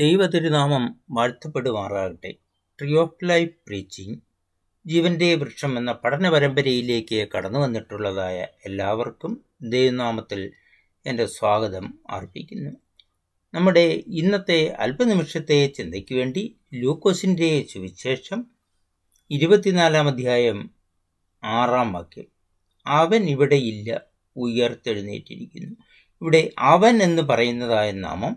ദൈവതിരുനാമം വാഴ്ത്തപ്പെടുമാറാകട്ടെ tree of life preaching ജീവന്റെ വൃക്ഷം എന്ന പഠന പരമ്പരയിലേക്ക് കടന്നു വന്നിട്ടുള്ളതായ എല്ലാവർക്കും ദൈവനാമത്തിൽ എൻ്റെ സ്വാഗതം അർപ്പിക്കുന്നു നമ്മുടെ ഇന്നത്തെ അല്പനിമിഷത്തെ ചിന്തയ്ക്ക് വേണ്ടി ലൂക്കോസിൻ്റെ സുവിശേഷം ഇരുപത്തിനാലാം അധ്യായം ആറാം വാക്യം അവൻ ഇവിടെയില്ല ഉയർത്തെഴുന്നേറ്റിരിക്കുന്നു ഇവിടെ അവൻ എന്ന് പറയുന്നതായ നാമം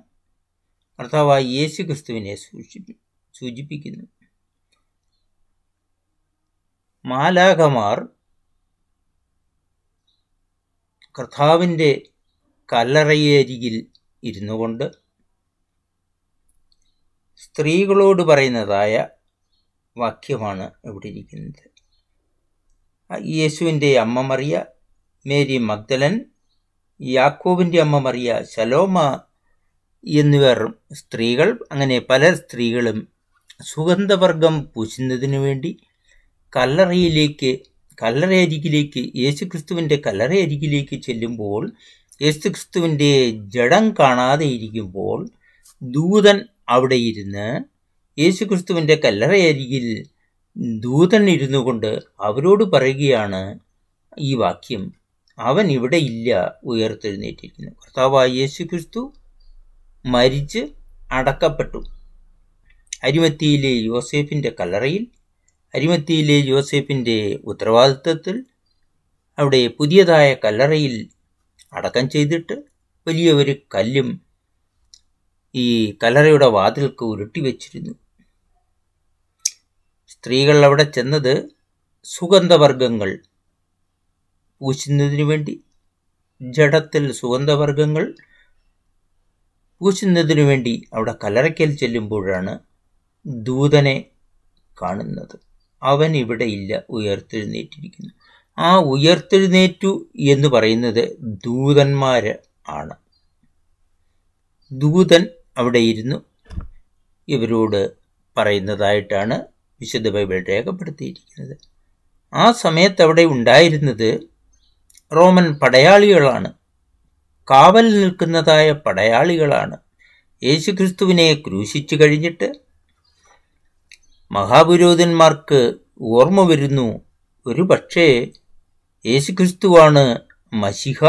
കർത്താവായ യേശു ക്രിസ്തുവിനെ സൂചിപ്പി സൂചിപ്പിക്കുന്നു മാലാഖമാർ കർത്താവിൻ്റെ കല്ലറയരികിൽ ഇരുന്നു കൊണ്ട് സ്ത്രീകളോട് പറയുന്നതായ വാക്യമാണ് ഇവിടെ ഇരിക്കുന്നത് യേശുവിൻ്റെ അമ്മ മറിയ മേരി മഗ്ദലൻ യാക്കോബിൻ്റെ അമ്മ മറിയ ശലോമ എന്നിവർ സ്ത്രീകൾ അങ്ങനെ പല സ്ത്രീകളും സുഗന്ധവർഗം പൂശുന്നതിനു വേണ്ടി കല്ലറയിലേക്ക് കല്ലറയരികിലേക്ക് യേശുക്രിസ്തുവിൻ്റെ കല്ലറയരികിലേക്ക് ചെല്ലുമ്പോൾ ക്രിസ്തുവിൻ്റെ ജഡം കാണാതെ ഇരിക്കുമ്പോൾ ദൂതൻ അവിടെ ഇരുന്ന് യേശുക്രിസ്തുവിൻ്റെ കല്ലറയരികിൽ ദൂതൻ ഇരുന്നു കൊണ്ട് അവരോട് പറയുകയാണ് ഈ വാക്യം അവൻ ഇവിടെ ഇല്ല ഉയർത്തെഴുന്നേറ്റിരിക്കുന്നു കർത്താവായ യേശു ക്രിസ്തു മരിച്ച് അടക്കപ്പെട്ടു അരിമത്തിയിലെ യോസേഫിൻ്റെ കല്ലറയിൽ അരിമത്തിയിലെ ജോസേഫിൻ്റെ ഉത്തരവാദിത്വത്തിൽ അവിടെ പുതിയതായ കല്ലറയിൽ അടക്കം ചെയ്തിട്ട് വലിയ ഒരു കല്ലും ഈ കല്ലറയുടെ വാതിൽക്ക് ഉരുട്ടി വച്ചിരുന്നു സ്ത്രീകൾ അവിടെ ചെന്നത് സുഗന്ധവർഗങ്ങൾ പൂശുന്നതിനു വേണ്ടി ജഡത്തിൽ സുഗന്ധവർഗങ്ങൾ പൂശുന്നതിനു വേണ്ടി അവിടെ കല്ലറയ്ക്കൽ ചെല്ലുമ്പോഴാണ് ദൂതനെ കാണുന്നത് അവൻ ഇവിടെ ഇല്ല ഉയർത്തെഴുന്നേറ്റിരിക്കുന്നു ആ ഉയർത്തെഴുന്നേറ്റു എന്ന് പറയുന്നത് ദൂതന്മാർ ആണ് ദൂതൻ അവിടെ ഇരുന്നു ഇവരോട് പറയുന്നതായിട്ടാണ് വിശുദ്ധ ബൈബിൾ രേഖപ്പെടുത്തിയിരിക്കുന്നത് ആ സമയത്ത് അവിടെ ഉണ്ടായിരുന്നത് റോമൻ പടയാളികളാണ് കാവൽ നിൽക്കുന്നതായ പടയാളികളാണ് യേശുക്രിസ്തുവിനെ ക്രൂശിച്ചു കഴിഞ്ഞിട്ട് മഹാപുരോഹിതന്മാർക്ക് ഓർമ്മ വരുന്നു ഒരു പക്ഷേ യേശുക്രിസ്തുവാണ് മഷിഹ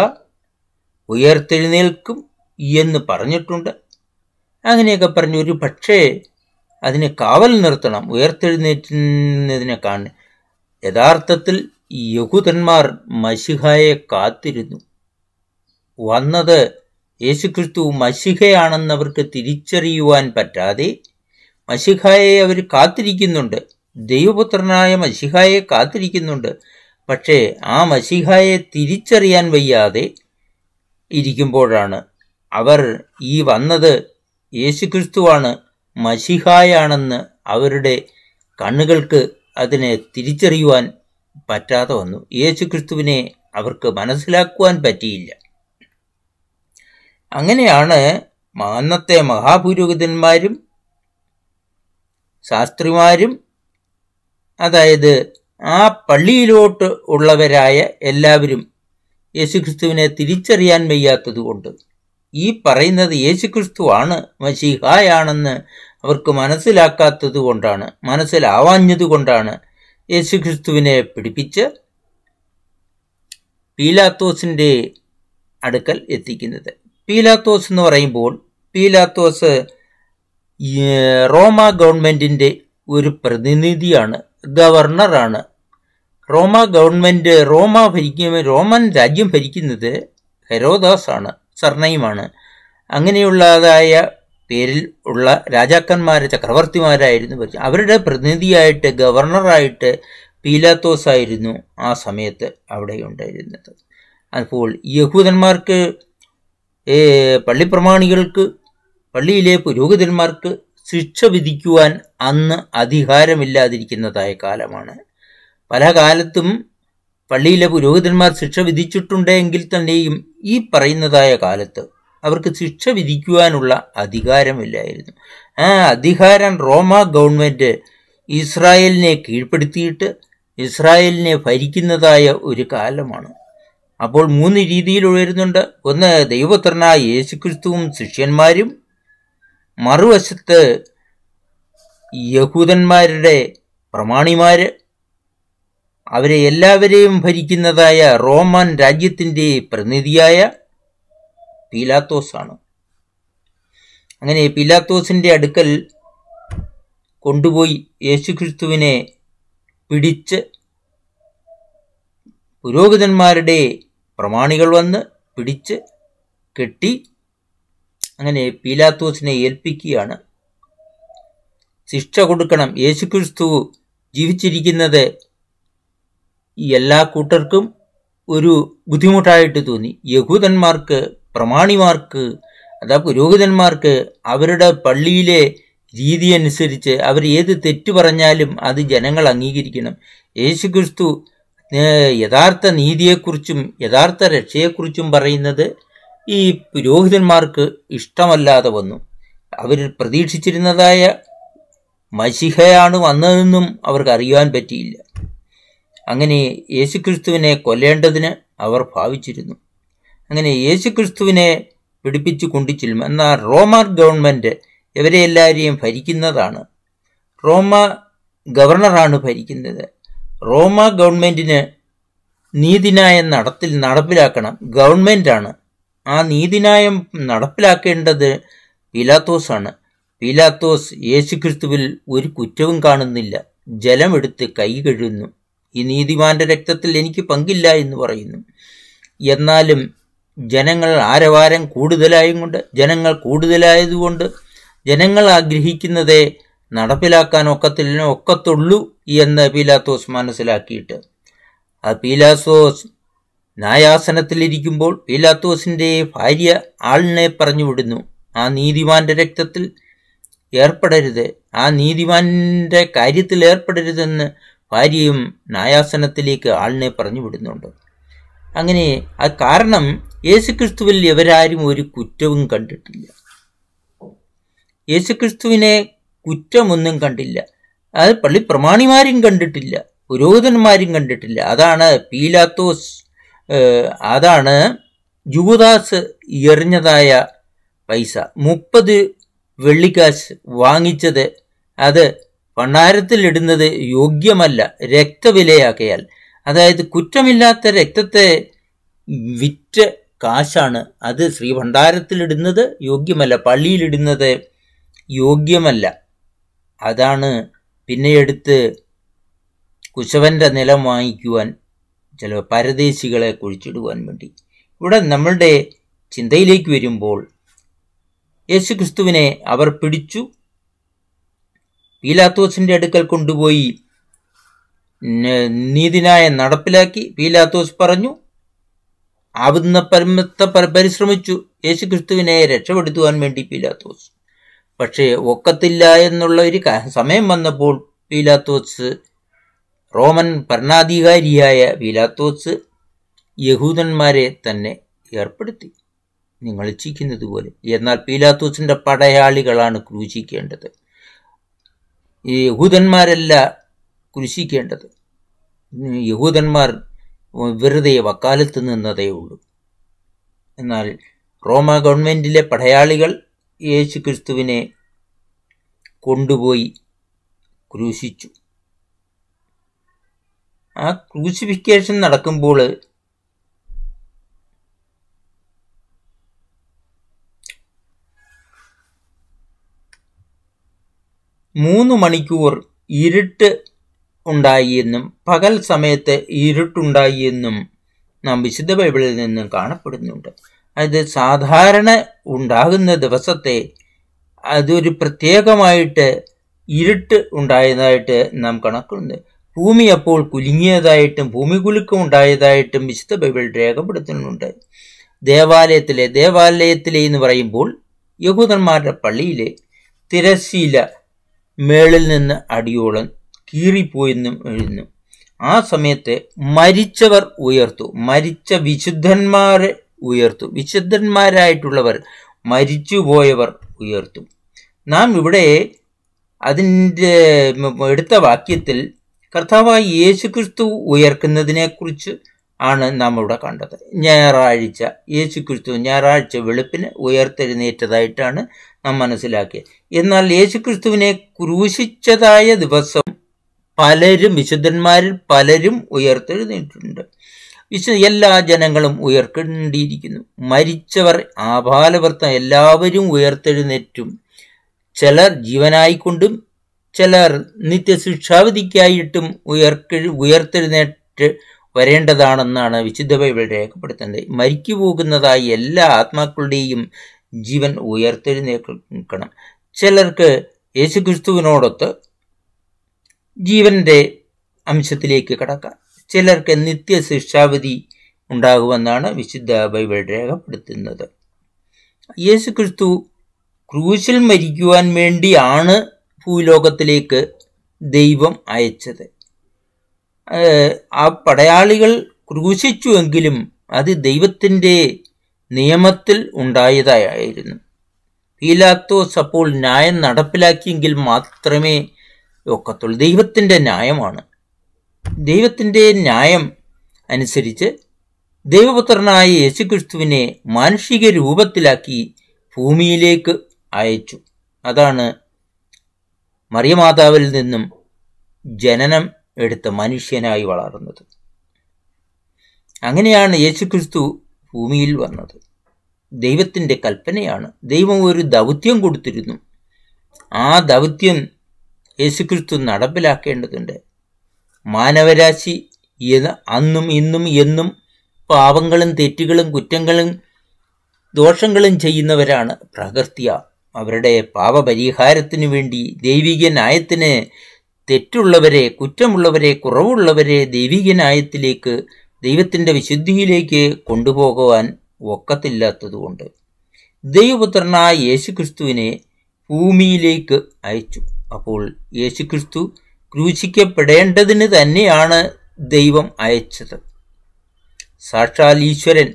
ഉയർത്തെഴുന്നേൽക്കും എന്ന് പറഞ്ഞിട്ടുണ്ട് അങ്ങനെയൊക്കെ പറഞ്ഞു ഒരു പക്ഷേ അതിനെ കാവൽ നിർത്തണം ഉയർത്തെഴുന്നേറ്റുന്നതിനെ കാണ യഥാർത്ഥത്തിൽ യഹൂദന്മാർ മഷിഹായെ കാത്തിരുന്നു വന്നത് യേശുക്രിസ്തു അവർക്ക് തിരിച്ചറിയുവാൻ പറ്റാതെ മഷിഹായെ അവർ കാത്തിരിക്കുന്നുണ്ട് ദൈവപുത്രനായ മഷിഹായെ കാത്തിരിക്കുന്നുണ്ട് പക്ഷേ ആ മഷിഹായെ തിരിച്ചറിയാൻ വയ്യാതെ ഇരിക്കുമ്പോഴാണ് അവർ ഈ വന്നത് യേശുക്രിസ്തുവാണ് മഷിഹായാണെന്ന് അവരുടെ കണ്ണുകൾക്ക് അതിനെ തിരിച്ചറിയുവാൻ പറ്റാതെ വന്നു യേശുക്രിസ്തുവിനെ അവർക്ക് മനസ്സിലാക്കുവാൻ പറ്റിയില്ല അങ്ങനെയാണ് മാന്നത്തെ മഹാപുരോഹിതന്മാരും ശാസ്ത്രിമാരും അതായത് ആ പള്ളിയിലോട്ട് ഉള്ളവരായ എല്ലാവരും യേശുക്രിസ്തുവിനെ തിരിച്ചറിയാൻ വയ്യാത്തതുകൊണ്ട് ഈ പറയുന്നത് യേശുക്രിസ്തുവാണ് മഷിഹായാണെന്ന് അവർക്ക് മനസ്സിലാക്കാത്തത് കൊണ്ടാണ് മനസ്സിലാവാഞ്ഞതുകൊണ്ടാണ് യേശുക്രിസ്തുവിനെ പിടിപ്പിച്ച് പീലാത്തോസിൻ്റെ അടുക്കൽ എത്തിക്കുന്നത് പീലാത്തോസ് എന്ന് പറയുമ്പോൾ പീലാത്തോസ് റോമ ഗവൺമെൻറ്റിൻ്റെ ഒരു പ്രതിനിധിയാണ് ഗവർണറാണ് റോമ ഗവൺമെൻറ് റോമ ഭരിക്കുന്ന റോമൻ രാജ്യം ഭരിക്കുന്നത് ഹെരോദാസാണ് സർണയുമാണ് അങ്ങനെയുള്ളതായ പേരിൽ ഉള്ള രാജാക്കന്മാരെ ചക്രവർത്തിമാരായിരുന്നു ഭരിച്ചു അവരുടെ പ്രതിനിധിയായിട്ട് ഗവർണറായിട്ട് പീലാത്തോസ് ആയിരുന്നു ആ സമയത്ത് അവിടെ ഉണ്ടായിരുന്നത് അപ്പോൾ യഹൂദന്മാർക്ക് പള്ളി പ്രമാണികൾക്ക് പള്ളിയിലെ പുരോഹിതന്മാർക്ക് ശിക്ഷ വിധിക്കുവാൻ അന്ന് അധികാരമില്ലാതിരിക്കുന്നതായ കാലമാണ് പല കാലത്തും പള്ളിയിലെ പുരോഹിതന്മാർ ശിക്ഷ വിധിച്ചിട്ടുണ്ടെങ്കിൽ തന്നെയും ഈ പറയുന്നതായ കാലത്ത് അവർക്ക് ശിക്ഷ വിധിക്കുവാനുള്ള അധികാരമില്ലായിരുന്നു ആ അധികാരം റോമ ഗവൺമെൻറ് ഇസ്രായേലിനെ കീഴ്പ്പെടുത്തിയിട്ട് ഇസ്രായേലിനെ ഭരിക്കുന്നതായ ഒരു കാലമാണ് അപ്പോൾ മൂന്ന് രീതിയിൽ ഉയരുന്നുണ്ട് ഒന്ന് ദൈവപുത്രനായ യേശുക്രിസ്തുവും ശിഷ്യന്മാരും മറുവശത്ത് യഹൂദന്മാരുടെ പ്രമാണിമാർ അവരെ എല്ലാവരെയും ഭരിക്കുന്നതായ റോമൻ രാജ്യത്തിൻ്റെ പ്രതിനിധിയായ പീലാത്തോസാണ് അങ്ങനെ പീലാത്തോസിൻ്റെ അടുക്കൽ കൊണ്ടുപോയി യേശുക്രിസ്തുവിനെ പിടിച്ച് പുരോഹിതന്മാരുടെ പ്രമാണികൾ വന്ന് പിടിച്ച് കെട്ടി അങ്ങനെ പീലാത്തോസിനെ ഏൽപ്പിക്കുകയാണ് ശിക്ഷ കൊടുക്കണം യേശുക്രിസ്തു ജീവിച്ചിരിക്കുന്നത് ഈ എല്ലാ കൂട്ടർക്കും ഒരു ബുദ്ധിമുട്ടായിട്ട് തോന്നി യഹൂദന്മാർക്ക് പ്രമാണിമാർക്ക് അതാ പുരോഹിതന്മാർക്ക് അവരുടെ പള്ളിയിലെ രീതി അനുസരിച്ച് അവർ ഏത് തെറ്റു പറഞ്ഞാലും അത് ജനങ്ങൾ അംഗീകരിക്കണം യേശുക്രിസ്തു യഥാർത്ഥ നീതിയെക്കുറിച്ചും യഥാർത്ഥ രക്ഷയെക്കുറിച്ചും പറയുന്നത് ഈ പുരോഹിതന്മാർക്ക് ഇഷ്ടമല്ലാതെ വന്നു അവർ പ്രതീക്ഷിച്ചിരുന്നതായ മഷിഹയാണ് വന്നതെന്നും അവർക്ക് അറിയുവാൻ പറ്റിയില്ല അങ്ങനെ യേശുക്രിസ്തുവിനെ കൊല്ലേണ്ടതിന് അവർ ഭാവിച്ചിരുന്നു അങ്ങനെ യേശുക്രിസ്തുവിനെ പിടിപ്പിച്ചു കൊണ്ടിച്ചിലും എന്നാൽ റോമാർ ഗവൺമെൻറ് ഇവരെ എല്ലാവരെയും ഭരിക്കുന്നതാണ് റോമ ഗവർണറാണ് ഭരിക്കുന്നത് റോമ ഗവൺമെന്റിന് നീതിന്യായം നടത്തിൽ നടപ്പിലാക്കണം ആണ് ആ നീതിന്യായം നടപ്പിലാക്കേണ്ടത് പിലാത്തോസാണ് പിലാത്തോസ് യേശുക്രിസ്തുവിൽ ഒരു കുറ്റവും കാണുന്നില്ല ജലമെടുത്ത് കൈ കഴുകുന്നു ഈ നീതിമാന്റെ രക്തത്തിൽ എനിക്ക് പങ്കില്ല എന്ന് പറയുന്നു എന്നാലും ജനങ്ങൾ ആരവാരം കൂടുതലായും കൊണ്ട് ജനങ്ങൾ കൂടുതലായതുകൊണ്ട് ജനങ്ങൾ ആഗ്രഹിക്കുന്നതേ നടപ്പിലാക്കാൻ ഒക്കത്തിലിനും ഒക്കത്തുള്ളൂ എന്ന് പീലാത്തോസ് മനസ്സിലാക്കിയിട്ട് ആ പീലാത്തോസ് ന്യായാസനത്തിലിരിക്കുമ്പോൾ പീലാത്തോസിൻ്റെ ഭാര്യ ആളിനെ പറഞ്ഞു വിടുന്നു ആ നീതിമാന്റെ രക്തത്തിൽ ഏർപ്പെടരുത് ആ നീതിമാന്റെ കാര്യത്തിൽ ഏർപ്പെടരുതെന്ന് ഭാര്യയും നായാസനത്തിലേക്ക് ആളിനെ പറഞ്ഞു വിടുന്നുണ്ട് അങ്ങനെ ആ കാരണം യേശുക്രിസ്തുവിൽ ഇവരാരും ഒരു കുറ്റവും കണ്ടിട്ടില്ല യേശുക്രിസ്തുവിനെ കുറ്റമൊന്നും കണ്ടില്ല അത് പള്ളി പ്രമാണിമാരും കണ്ടിട്ടില്ല പുരോഹിതന്മാരും കണ്ടിട്ടില്ല അതാണ് പീലാത്തോസ് അതാണ് ജൂദാസ് എറിഞ്ഞതായ പൈസ മുപ്പത് വെള്ളിക്കാശ് വാങ്ങിച്ചത് അത് പണ്ണാരത്തിലിടുന്നത് യോഗ്യമല്ല രക്തവിലയാക്കിയാൽ അതായത് കുറ്റമില്ലാത്ത രക്തത്തെ വിറ്റ് കാശാണ് അത് ശ്രീ ഭണ്ഡാരത്തിലിടുന്നത് യോഗ്യമല്ല പള്ളിയിലിടുന്നത് യോഗ്യമല്ല അതാണ് പിന്നെ എടുത്ത് കുശവൻ്റെ നിലം വാങ്ങിക്കുവാൻ ചില പരദേശികളെ കുഴിച്ചിടുവാൻ വേണ്ടി ഇവിടെ നമ്മളുടെ ചിന്തയിലേക്ക് വരുമ്പോൾ യേശുക്രിസ്തുവിനെ അവർ പിടിച്ചു പീലാത്തോസിൻ്റെ അടുക്കൽ കൊണ്ടുപോയി നീതിനായം നടപ്പിലാക്കി പീലാത്തോസ് പറഞ്ഞു അവിടുന്ന് പരമത്തെ പരിശ്രമിച്ചു യേശുക്രിസ്തുവിനെ രക്ഷപ്പെടുത്തുവാൻ വേണ്ടി പീലാത്തോസ് പക്ഷേ ഒക്കത്തില്ല എന്നുള്ള ഒരു സമയം വന്നപ്പോൾ പീലാത്തോസ് റോമൻ ഭരണാധികാരിയായ പീലാത്തോസ് യഹൂദന്മാരെ തന്നെ ഏർപ്പെടുത്തി നിങ്ങൾ ഇച്ഛിക്കുന്നത് പോലെ എന്നാൽ പീലാത്തോസിൻ്റെ പടയാളികളാണ് ക്രൂശിക്കേണ്ടത് ഈ യഹൂദന്മാരല്ല ക്രൂശിക്കേണ്ടത് യഹൂദന്മാർ വെറുതെ വക്കാലത്ത് നിന്നതേ ഉള്ളൂ എന്നാൽ റോമ ഗവൺമെൻറ്റിലെ പടയാളികൾ യേശു ക്രിസ്തുവിനെ കൊണ്ടുപോയി ക്രൂശിച്ചു ആ ക്രൂസിഫിക്കേഷൻ നടക്കുമ്പോൾ മൂന്ന് മണിക്കൂർ ഇരുട്ട് ഉണ്ടായി എന്നും പകൽ സമയത്ത് ഇരുട്ടുണ്ടായി എന്നും നാം വിശുദ്ധ ബൈബിളിൽ നിന്നും കാണപ്പെടുന്നുണ്ട് അത് സാധാരണ ഉണ്ടാകുന്ന ദിവസത്തെ അതൊരു പ്രത്യേകമായിട്ട് ഇരുട്ട് ഉണ്ടായതായിട്ട് നാം കണക്കുന്നുണ്ട് ഭൂമി അപ്പോൾ കുലുങ്ങിയതായിട്ടും ഭൂമി കുലുക്കം ഉണ്ടായതായിട്ടും വിശുദ്ധ ബൈബിൾ രേഖപ്പെടുത്തുന്നുണ്ട് ദേവാലയത്തിലെ ദേവാലയത്തിലെ എന്ന് പറയുമ്പോൾ യഹൂദന്മാരുടെ പള്ളിയിലെ തിരശീല മേളിൽ നിന്ന് അടിയോളം കീറിപ്പോയെന്നും എഴുതുന്നു ആ സമയത്ത് മരിച്ചവർ ഉയർത്തു മരിച്ച വിശുദ്ധന്മാരെ ഉയർത്തും വിശുദ്ധന്മാരായിട്ടുള്ളവർ മരിച്ചുപോയവർ ഉയർത്തും നാം ഇവിടെ അതിൻ്റെ എടുത്ത വാക്യത്തിൽ കർത്താവായ യേശുക്രിസ്തു ഉയർക്കുന്നതിനെക്കുറിച്ച് ആണ് നാം ഇവിടെ കണ്ടത് ഞായറാഴ്ച യേശുക്രിസ്തു ഞായറാഴ്ച വെളുപ്പിന് ഉയർത്തെഴുന്നേറ്റതായിട്ടാണ് നാം മനസ്സിലാക്കിയത് എന്നാൽ യേശുക്രിസ്തുവിനെ ക്രൂശിച്ചതായ ദിവസം പലരും വിശുദ്ധന്മാരിൽ പലരും ഉയർത്തെഴുന്നേറ്റിട്ടുണ്ട് വിശുദ്ധ എല്ലാ ജനങ്ങളും ഉയർക്കേണ്ടിയിരിക്കുന്നു മരിച്ചവർ ആപാലവൃത്തം എല്ലാവരും ഉയർത്തെഴുന്നേറ്റും ചിലർ ജീവനായിക്കൊണ്ടും ചിലർ നിത്യശിക്ഷാവിധിക്കായിട്ടും ഉയർക്കെ ഉയർത്തെഴുന്നേറ്റ് വരേണ്ടതാണെന്നാണ് വിശുദ്ധ ബൈബിൾ രേഖപ്പെടുത്തുന്നത് മരിക്കു എല്ലാ ആത്മാക്കളുടെയും ജീവൻ ഉയർത്തെഴുന്നേൽക്കണം ചിലർക്ക് യേശുക്രിസ്തുവിനോടൊത്ത് ജീവന്റെ അംശത്തിലേക്ക് കടക്കാം ചിലർക്ക് നിത്യ ശിക്ഷാവിധി ഉണ്ടാകുമെന്നാണ് വിശുദ്ധ ബൈബിൾ രേഖപ്പെടുത്തുന്നത് യേശു ക്രിസ്തു ക്രൂശിൽ മരിക്കുവാൻ വേണ്ടിയാണ് ഭൂലോകത്തിലേക്ക് ദൈവം അയച്ചത് ആ പടയാളികൾ ക്രൂശിച്ചുവെങ്കിലും അത് ദൈവത്തിൻ്റെ നിയമത്തിൽ ഉണ്ടായതായിരുന്നു പീലാത്തോസ് അപ്പോൾ ന്യായം നടപ്പിലാക്കിയെങ്കിൽ മാത്രമേ ഒക്കത്തുള്ളൂ ദൈവത്തിൻ്റെ ന്യായമാണ് ദൈവത്തിൻ്റെ ന്യായം അനുസരിച്ച് ദൈവപുത്രനായ യേശുക്രിസ്തുവിനെ മാനുഷിക രൂപത്തിലാക്കി ഭൂമിയിലേക്ക് അയച്ചു അതാണ് മറിയമാതാവിൽ നിന്നും ജനനം എടുത്ത മനുഷ്യനായി വളർന്നത് അങ്ങനെയാണ് യേശുക്രിസ്തു ഭൂമിയിൽ വന്നത് ദൈവത്തിൻ്റെ കൽപ്പനയാണ് ദൈവം ഒരു ദൗത്യം കൊടുത്തിരുന്നു ആ ദൗത്യം യേശുക്രിസ്തു നടപ്പിലാക്കേണ്ടതുണ്ട് മാനവരാശി അന്നും ഇന്നും എന്നും പാപങ്ങളും തെറ്റുകളും കുറ്റങ്ങളും ദോഷങ്ങളും ചെയ്യുന്നവരാണ് പ്രകൃത്യ അവരുടെ പാപപരിഹാരത്തിനു വേണ്ടി ദൈവിക ന്യായത്തിന് തെറ്റുള്ളവരെ കുറ്റമുള്ളവരെ കുറവുള്ളവരെ ദൈവിക ന്യായത്തിലേക്ക് ദൈവത്തിൻ്റെ വിശുദ്ധിയിലേക്ക് കൊണ്ടുപോകുവാൻ ഒക്കത്തില്ലാത്തതുകൊണ്ട് ദൈവപുത്രനായ യേശുക്രിസ്തുവിനെ ഭൂമിയിലേക്ക് അയച്ചു അപ്പോൾ യേശുക്രിസ്തു ക്രൂശിക്കപ്പെടേണ്ടതിന് തന്നെയാണ് ദൈവം അയച്ചത് സാക്ഷാൽ ഈശ്വരൻ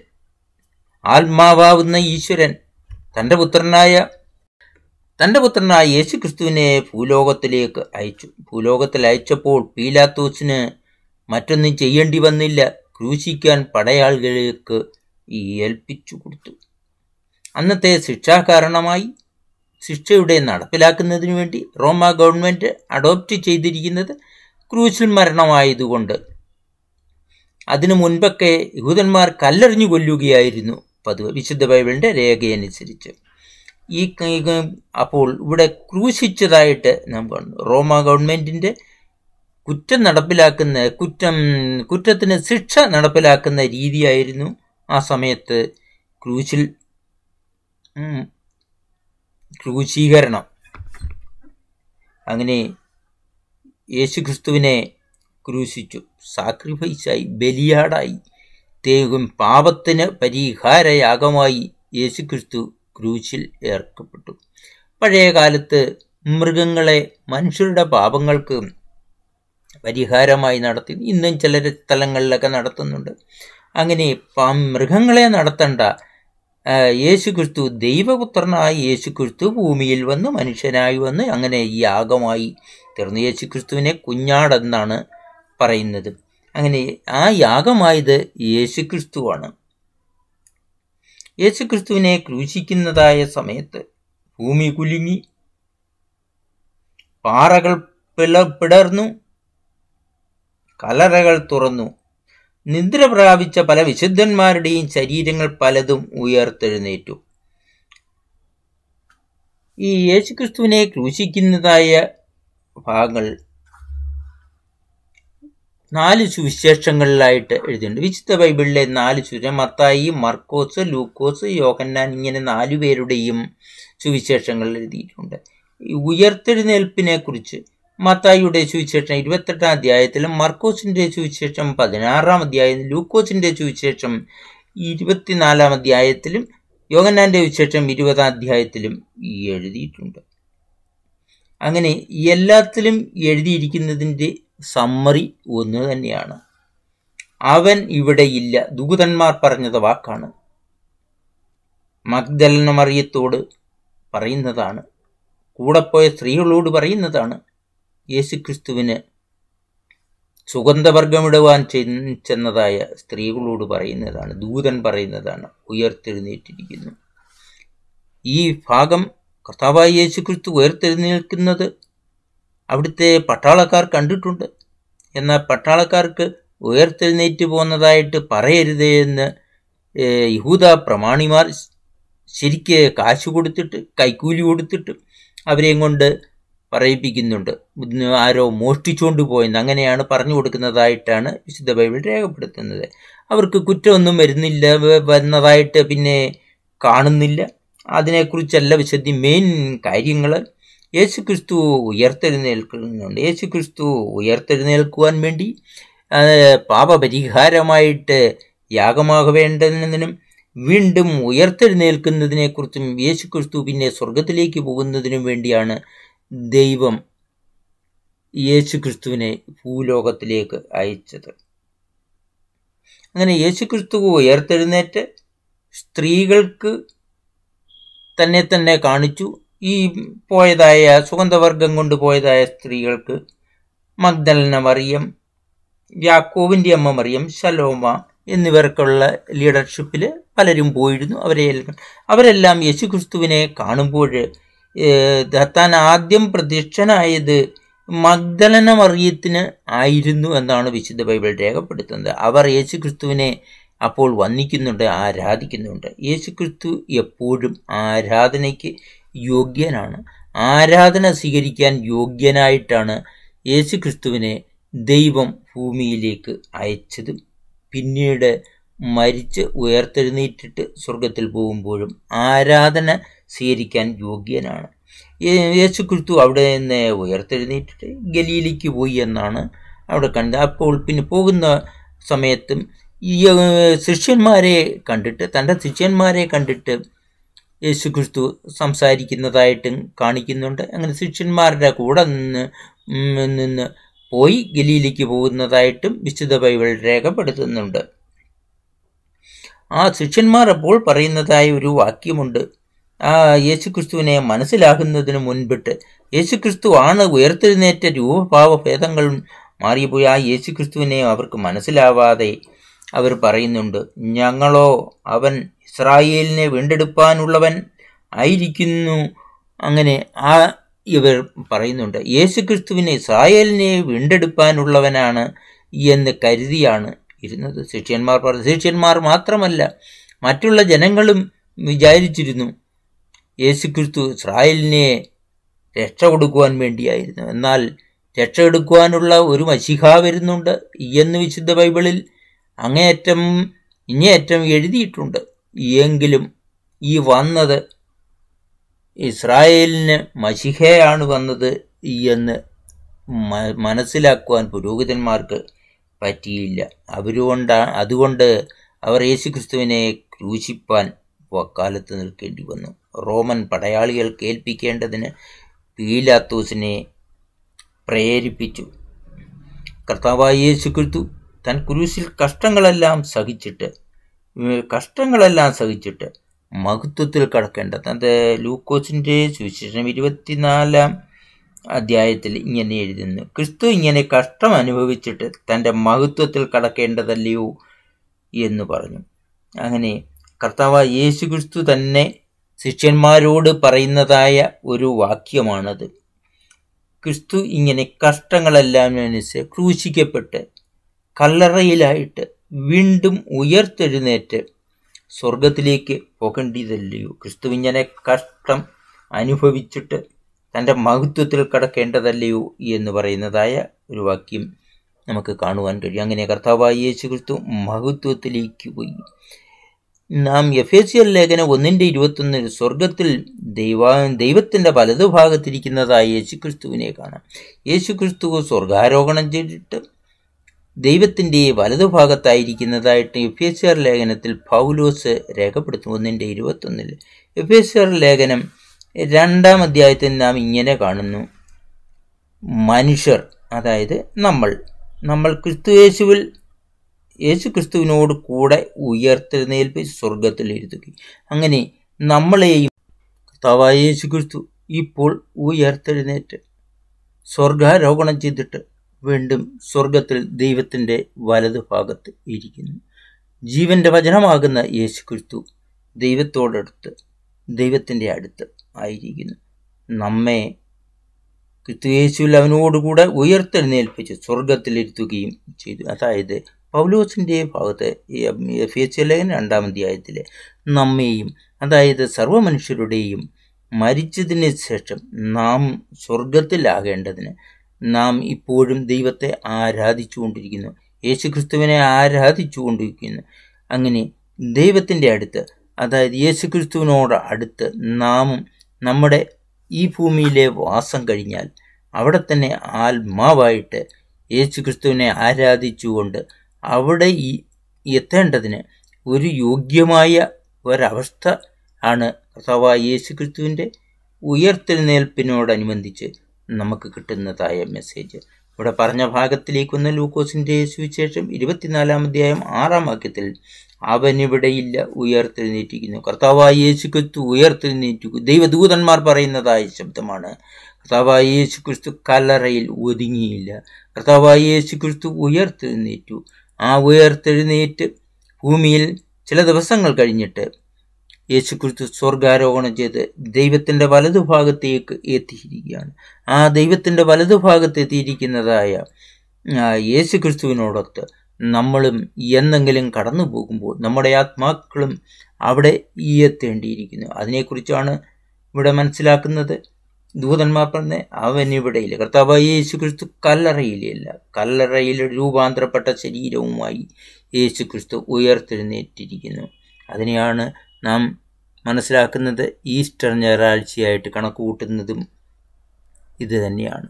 ആത്മാവാവുന്ന ഈശ്വരൻ തൻ്റെ പുത്രനായ തൻ്റെ പുത്രനായ യേശു ക്രിസ്തുവിനെ ഭൂലോകത്തിലേക്ക് അയച്ചു ഭൂലോകത്തിൽ അയച്ചപ്പോൾ പീലാത്തോസിന് മറ്റൊന്നും ചെയ്യേണ്ടി വന്നില്ല ക്രൂശിക്കാൻ പടയാളികൾക്ക് ഏൽപ്പിച്ചു കൊടുത്തു അന്നത്തെ ശിക്ഷാ കാരണമായി ശിക്ഷയുടെ നടപ്പിലാക്കുന്നതിനു വേണ്ടി റോമ ഗവൺമെൻറ് അഡോപ്റ്റ് ചെയ്തിരിക്കുന്നത് ക്രൂശിൽ മരണമായതുകൊണ്ട് അതിനു മുൻപൊക്കെ യഹൂദന്മാർ കല്ലെറിഞ്ഞു കൊല്ലുകയായിരുന്നു പതിവ് വിശുദ്ധ ബൈബിളിൻ്റെ രേഖയനുസരിച്ച് ഈ അപ്പോൾ ഇവിടെ ക്രൂശിച്ചതായിട്ട് നാം കാണുന്നു റോമ ഗവൺമെൻറ്റിൻ്റെ കുറ്റം നടപ്പിലാക്കുന്ന കുറ്റം കുറ്റത്തിന് ശിക്ഷ നടപ്പിലാക്കുന്ന രീതിയായിരുന്നു ആ സമയത്ത് ക്രൂശിൽ ക്രൂശീകരണം അങ്ങനെ യേശുക്രിസ്തുവിനെ ക്രൂശിച്ചു സാക്രിഫൈസായി ബലിയാടായി തേകും പാപത്തിന് പരിഹാരയാഗമായി യേശുക്രിസ്തു ക്രൂശിൽ ഏർക്കപ്പെട്ടു പഴയ കാലത്ത് മൃഗങ്ങളെ മനുഷ്യരുടെ പാപങ്ങൾക്ക് പരിഹാരമായി നടത്തി ഇന്നും ചില സ്ഥലങ്ങളിലൊക്കെ നടത്തുന്നുണ്ട് അങ്ങനെ മൃഗങ്ങളെ നടത്തേണ്ട യേശുക്രിസ്തു ദൈവപുത്രനായ യേശുക്രിസ്തു ഭൂമിയിൽ വന്ന് മനുഷ്യനായി വന്ന് അങ്ങനെ യാഗമായി തീർന്നു ക്രിസ്തുവിനെ കുഞ്ഞാടെന്നാണ് പറയുന്നത് അങ്ങനെ ആ യാഗമായത് യേശുക്രിസ്തുവാണ് യേശുക്രിസ്തുവിനെ ക്രൂശിക്കുന്നതായ സമയത്ത് ഭൂമി കുലുങ്ങി പാറകൾ പിള പിടർന്നു കലറകൾ തുറന്നു നിദ്ര പ്രാപിച്ച പല വിശുദ്ധന്മാരുടെയും ശരീരങ്ങൾ പലതും ഉയർത്തെഴുന്നേറ്റു ഈ യേശുക്രിസ്തുവിനെ ക്രൂശിക്കുന്നതായ ഭാഗങ്ങൾ നാല് സുവിശേഷങ്ങളിലായിട്ട് എഴുതിയിട്ടുണ്ട് വിശുദ്ധ ബൈബിളിലെ നാല് സുവിശേഷം മത്തായി മർക്കോസ് ലൂക്കോസ് യോഹന്നാൻ ഇങ്ങനെ നാലു പേരുടെയും സുവിശേഷങ്ങൾ എഴുതിയിട്ടുണ്ട് ഉയർത്തെഴുന്നേൽപ്പിനെ കുറിച്ച് മത്തായിയുടെ സുവിശേഷം ഇരുപത്തെട്ടാം അധ്യായത്തിലും മർക്കോസിന്റെ സുവിശേഷം പതിനാറാം അധ്യായത്തിലും ലൂക്കോസിന്റെ സുവിശേഷം ഇരുപത്തിനാലാം അധ്യായത്തിലും യോഗനാന്റെ വിശേഷം ഇരുപതാം അധ്യായത്തിലും എഴുതിയിട്ടുണ്ട് അങ്ങനെ എല്ലാത്തിലും എഴുതിയിരിക്കുന്നതിൻ്റെ സമ്മറി ഒന്ന് തന്നെയാണ് അവൻ ഇവിടെയില്ല ദുഗുതന്മാർ പറഞ്ഞത് വാക്കാണ് മഗ്ദലന പറയുന്നതാണ് പറയുന്നതാണ് പോയ സ്ത്രീകളോട് പറയുന്നതാണ് യേശുക്രിസ്തുവിന് സുഗന്ധവർഗമിടുവാൻ ചെന്നതായ സ്ത്രീകളോട് പറയുന്നതാണ് ദൂതൻ പറയുന്നതാണ് ഉയർത്തെഴുന്നേറ്റിരിക്കുന്നു ഈ ഭാഗം കർത്താവായ യേശുക്രിസ്തു ഉയർത്തെഴുന്നേൽക്കുന്നത് അവിടുത്തെ പട്ടാളക്കാർ കണ്ടിട്ടുണ്ട് എന്നാൽ പട്ടാളക്കാർക്ക് ഉയർത്തെഴുന്നേറ്റ് പോകുന്നതായിട്ട് പറയരുതേ എന്ന് യഹൂദ പ്രമാണിമാർ ശരിക്ക് കാശ് കൊടുത്തിട്ട് കൈക്കൂലി കൊടുത്തിട്ട് അവരെയും കൊണ്ട് പറയിപ്പിക്കുന്നുണ്ട് ആരോ മോഷ്ടിച്ചുകൊണ്ട് പോയെന്ന് അങ്ങനെയാണ് പറഞ്ഞു കൊടുക്കുന്നതായിട്ടാണ് വിശുദ്ധ ബൈബിൾ രേഖപ്പെടുത്തുന്നത് അവർക്ക് കുറ്റമൊന്നും വരുന്നില്ല വരുന്നതായിട്ട് പിന്നെ കാണുന്നില്ല അതിനെക്കുറിച്ചല്ല വിശദി മെയിൻ കാര്യങ്ങൾ യേശു ക്രിസ്തു ഉയർത്തെഴുന്നേൽക്കുന്നുണ്ട് യേശു ക്രിസ്തു ഉയർത്തെഴുന്നേൽക്കുവാൻ വേണ്ടി പാപപരിഹാരമായിട്ട് യാഗമാകേണ്ടതിനും വീണ്ടും ഉയർത്തെഴുന്നേൽക്കുന്നതിനെക്കുറിച്ചും യേശു ക്രിസ്തു പിന്നെ സ്വർഗത്തിലേക്ക് പോകുന്നതിനും വേണ്ടിയാണ് ദൈവം യേശുക്രിസ്തുവിനെ ഭൂലോകത്തിലേക്ക് അയച്ചത് അങ്ങനെ ക്രിസ്തു ഉയർത്തെഴുന്നേറ്റ് സ്ത്രീകൾക്ക് തന്നെ തന്നെ കാണിച്ചു ഈ പോയതായ സുഗന്ധവർഗം കൊണ്ട് പോയതായ സ്ത്രീകൾക്ക് മഗ്ദലന മറിയം യാക്കോവിൻ്റെ അമ്മ മറിയം ശലോമ എന്നിവർക്കുള്ള ലീഡർഷിപ്പിൽ പലരും പോയിരുന്നു അവരെ അവരെല്ലാം യേശുക്രിസ്തുവിനെ കാണുമ്പോൾ താൻ ആദ്യം പ്രത്യക്ഷനായത് മഗ്ദലന മറിയത്തിന് ആയിരുന്നു എന്നാണ് വിശുദ്ധ ബൈബിൾ രേഖപ്പെടുത്തുന്നത് അവർ യേശു ക്രിസ്തുവിനെ അപ്പോൾ വന്നിക്കുന്നുണ്ട് ആരാധിക്കുന്നുണ്ട് യേശു ക്രിസ്തു എപ്പോഴും ആരാധനയ്ക്ക് യോഗ്യനാണ് ആരാധന സ്വീകരിക്കാൻ യോഗ്യനായിട്ടാണ് യേശു ക്രിസ്തുവിനെ ദൈവം ഭൂമിയിലേക്ക് അയച്ചതും പിന്നീട് മരിച്ച് ഉയർത്തെഴുന്നേറ്റിട്ട് സ്വർഗത്തിൽ പോകുമ്പോഴും ആരാധന സ്വീകരിക്കാൻ യോഗ്യനാണ് യേശു ക്രിസ്തു അവിടെ നിന്ന് ഉയർത്തെഴുന്നേറ്റിട്ട് ഗലിയിലേക്ക് പോയി എന്നാണ് അവിടെ കണ്ടത് അപ്പോൾ പിന്നെ പോകുന്ന സമയത്തും ഈ ശിഷ്യന്മാരെ കണ്ടിട്ട് തൻ്റെ ശിഷ്യന്മാരെ കണ്ടിട്ട് യേശു ക്രിസ്തു സംസാരിക്കുന്നതായിട്ടും കാണിക്കുന്നുണ്ട് അങ്ങനെ ശിഷ്യന്മാരുടെ കൂടെ നിന്ന് നിന്ന് പോയി ഗലിയിലേക്ക് പോകുന്നതായിട്ടും വിശുദ്ധ ബൈബിൾ രേഖപ്പെടുത്തുന്നുണ്ട് ആ ശിഷ്യന്മാർ അപ്പോൾ പറയുന്നതായ ഒരു വാക്യമുണ്ട് ആ യേശുക്രിസ്തുവിനെ മനസ്സിലാകുന്നതിന് മുൻപിട്ട് യേശുക്രിസ്തു ആണ് ഉയർത്തെഴുന്നേറ്റ രൂപഭാവ ഭേദങ്ങൾ മാറിയപ്പോൾ ആ യേശുക്രിസ്തുവിനെ അവർക്ക് മനസ്സിലാവാതെ അവർ പറയുന്നുണ്ട് ഞങ്ങളോ അവൻ ഇസ്രായേലിനെ വീണ്ടെടുപ്പാനുള്ളവൻ ആയിരിക്കുന്നു അങ്ങനെ ആ ഇവർ പറയുന്നുണ്ട് യേശുക്രിസ്തുവിനെ ഇസ്രായേലിനെ വീണ്ടെടുപ്പാനുള്ളവനാണ് എന്ന് കരുതിയാണ് ഇരുന്നത് ശിഷ്യന്മാർ പറഞ്ഞു ശിഷ്യന്മാർ മാത്രമല്ല മറ്റുള്ള ജനങ്ങളും വിചാരിച്ചിരുന്നു യേശുക്രിസ്തു ഇസ്രായേലിനെ രക്ഷ കൊടുക്കുവാൻ വേണ്ടിയായിരുന്നു എന്നാൽ രക്ഷ എടുക്കുവാനുള്ള ഒരു മഷിഹ വരുന്നുണ്ട് എന്ന് വിശുദ്ധ ബൈബിളിൽ അങ്ങേയറ്റം ഇങ്ങേയറ്റം എഴുതിയിട്ടുണ്ട് എങ്കിലും ഈ വന്നത് ഇസ്രായേലിന് മഷിഹയാണ് വന്നത് എന്ന് മനസ്സിലാക്കുവാൻ പുരോഹിതന്മാർക്ക് പറ്റിയില്ല അവരുകൊണ്ടാണ് അതുകൊണ്ട് അവർ യേശുക്രിസ്തുവിനെ ക്രൂശിപ്പാൻ വക്കാലത്ത് നിൽക്കേണ്ടി വന്നു റോമൻ പടയാളികൾക്ക് ഏൽപ്പിക്കേണ്ടതിന് പീലാത്തോസിനെ പ്രേരിപ്പിച്ചു കർത്താവായ യേശു തൻ കുരിശിൽ കഷ്ടങ്ങളെല്ലാം സഹിച്ചിട്ട് കഷ്ടങ്ങളെല്ലാം സഹിച്ചിട്ട് മഹത്വത്തിൽ കടക്കേണ്ട തൻ്റെ ലൂക്കോസിൻ്റെ സുവിശേഷം ഇരുപത്തിനാലാം അധ്യായത്തിൽ ഇങ്ങനെ എഴുതുന്നു ക്രിസ്തു ഇങ്ങനെ കഷ്ടം അനുഭവിച്ചിട്ട് തൻ്റെ മഹത്വത്തിൽ കടക്കേണ്ടതല്ലയോ എന്ന് പറഞ്ഞു അങ്ങനെ കർത്താവ് യേശു ക്രിസ്തു തന്നെ ശിഷ്യന്മാരോട് പറയുന്നതായ ഒരു വാക്യമാണത് ക്രിസ്തു ഇങ്ങനെ കഷ്ടങ്ങളെല്ലാം അനുസരിച്ച് ക്രൂശിക്കപ്പെട്ട് കല്ലറയിലായിട്ട് വീണ്ടും ഉയർത്തെഴുന്നേറ്റ് സ്വർഗത്തിലേക്ക് പോകേണ്ടതല്ലയോ ക്രിസ്തു ഇങ്ങനെ കഷ്ടം അനുഭവിച്ചിട്ട് തൻ്റെ മഹത്വത്തിൽ കടക്കേണ്ടതല്ലയോ എന്ന് പറയുന്നതായ ഒരു വാക്യം നമുക്ക് കാണുവാൻ കഴിയും അങ്ങനെ കർത്താവായി യേശു ക്രിസ്തു മഹത്വത്തിലേക്ക് പോയി നാം എൽ ലേഖനം ഒന്നിൻ്റെ ഇരുപത്തൊന്നിൽ സ്വർഗത്തിൽ ദൈവ ദൈവത്തിൻ്റെ വലതുഭാഗത്തിരിക്കുന്നതായ യേശുക്രിസ്തുവിനെ കാണാം യേശുക്രിസ്തു സ്വർഗാരോഹണം ചെയ്തിട്ട് ദൈവത്തിൻ്റെ എസ് ആർ ലേഖനത്തിൽ പൗലോസ് രേഖപ്പെടുത്തും ഒന്നിൻ്റെ ഇരുപത്തൊന്നിൽ ആർ ലേഖനം രണ്ടാം അധ്യായത്തിൽ നാം ഇങ്ങനെ കാണുന്നു മനുഷ്യർ അതായത് നമ്മൾ നമ്മൾ ക്രിസ്തുയേശുവിൽ ക്രിസ്തുവിനോട് കൂടെ ഉയർത്തെഴുന്നേൽപ്പ് സ്വർഗത്തിലിരുത്തുകയും അങ്ങനെ നമ്മളെയും കർത്താവായ ക്രിസ്തു ഇപ്പോൾ ഉയർത്തെഴുന്നേറ്റ് സ്വർഗാരോഹണം ചെയ്തിട്ട് വീണ്ടും സ്വർഗത്തിൽ ദൈവത്തിൻ്റെ വലതുഭാഗത്ത് ഇരിക്കുന്നു ജീവന്റെ വചനമാകുന്ന ക്രിസ്തു ദൈവത്തോടടുത്ത് ദൈവത്തിൻ്റെ അടുത്ത് ആയിരിക്കുന്നു നമ്മെ ക്രിസ്തു യേശുവിൽ അവനോടുകൂടെ ഉയർത്തെഴുന്നേൽപ്പിച്ച് സ്വർഗത്തിലിരുത്തുകയും ചെയ്തു അതായത് പൗലോസിൻ്റെ ഭാഗത്ത് എഫ് എച്ച് ലേഖന രണ്ടാം അധ്യായത്തിലെ നമ്മെയും അതായത് മനുഷ്യരുടെയും മരിച്ചതിന് ശേഷം നാം സ്വർഗത്തിലാകേണ്ടതിന് നാം ഇപ്പോഴും ദൈവത്തെ ആരാധിച്ചുകൊണ്ടിരിക്കുന്നു യേശുക്രിസ്തുവിനെ ആരാധിച്ചുകൊണ്ടിരിക്കുന്നു അങ്ങനെ ദൈവത്തിൻ്റെ അടുത്ത് അതായത് ക്രിസ്തുവിനോട് അടുത്ത് നാമും നമ്മുടെ ഈ ഭൂമിയിലെ വാസം കഴിഞ്ഞാൽ അവിടെ തന്നെ ആത്മാവായിട്ട് യേശുക്രിസ്തുവിനെ ആരാധിച്ചുകൊണ്ട് അവിടെ ഈ എത്തേണ്ടതിന് ഒരു യോഗ്യമായ ഒരവസ്ഥ ആണ് കർത്താവായ യേശു ക്രിസ്തുവിൻ്റെ ഉയർത്തെഴുന്നേൽപ്പിനോടനുബന്ധിച്ച് നമുക്ക് കിട്ടുന്നതായ മെസ്സേജ് ഇവിടെ പറഞ്ഞ ഭാഗത്തിലേക്കൊന്ന് ലൂക്കോസിൻ്റെ സുവിശേഷം ഇരുപത്തിനാലാം അധ്യായം ആറാം വാക്യത്തിൽ അവനിവിടെയില്ല ഉയർത്തെഴുന്നേറ്റിരിക്കുന്നു കർത്താവായ യേശു ക്രിസ്തു ഉയർത്തെഴുന്നേറ്റിരിക്കുന്നു ദൈവദൂതന്മാർ പറയുന്നതായ ശബ്ദമാണ് കർത്താവായ യേശു ക്രിസ്തു കല്ലറയിൽ ഒതുങ്ങിയില്ല കർത്താവായ യേശു ക്രിസ്തു ഉയർത്തെഴുന്നേറ്റു ആ ഉയർത്തെഴുന്നേറ്റ് ഭൂമിയിൽ ചില ദിവസങ്ങൾ കഴിഞ്ഞിട്ട് യേശുക്രിസ്തു സ്വർഗാരോഹണം ചെയ്ത് ദൈവത്തിൻ്റെ വലതുഭാഗത്തേക്ക് എത്തിയിരിക്കുകയാണ് ആ ദൈവത്തിൻ്റെ വലതുഭാഗത്ത് എത്തിയിരിക്കുന്നതായ യേശുക്രിസ്തുവിനോടൊത്ത് നമ്മളും എന്നെങ്കിലും കടന്നു പോകുമ്പോൾ നമ്മുടെ ആത്മാക്കളും അവിടെ എത്തേണ്ടിയിരിക്കുന്നു അതിനെക്കുറിച്ചാണ് ഇവിടെ മനസ്സിലാക്കുന്നത് ദൂതന്മാർ പറഞ്ഞ അവൻ ഇവിടെയില്ല കർത്താവായ യേശു ക്രിസ്തു കല്ലറയിലല്ല കല്ലറയിൽ രൂപാന്തരപ്പെട്ട ശരീരവുമായി യേശു ക്രിസ്തു ഉയർത്തെഴുന്നേറ്റിരിക്കുന്നു അതിനെയാണ് നാം മനസ്സിലാക്കുന്നത് ഈസ്റ്റർ ഞായറാഴ്ചയായിട്ട് കണക്ക് കൂട്ടുന്നതും ഇത് തന്നെയാണ്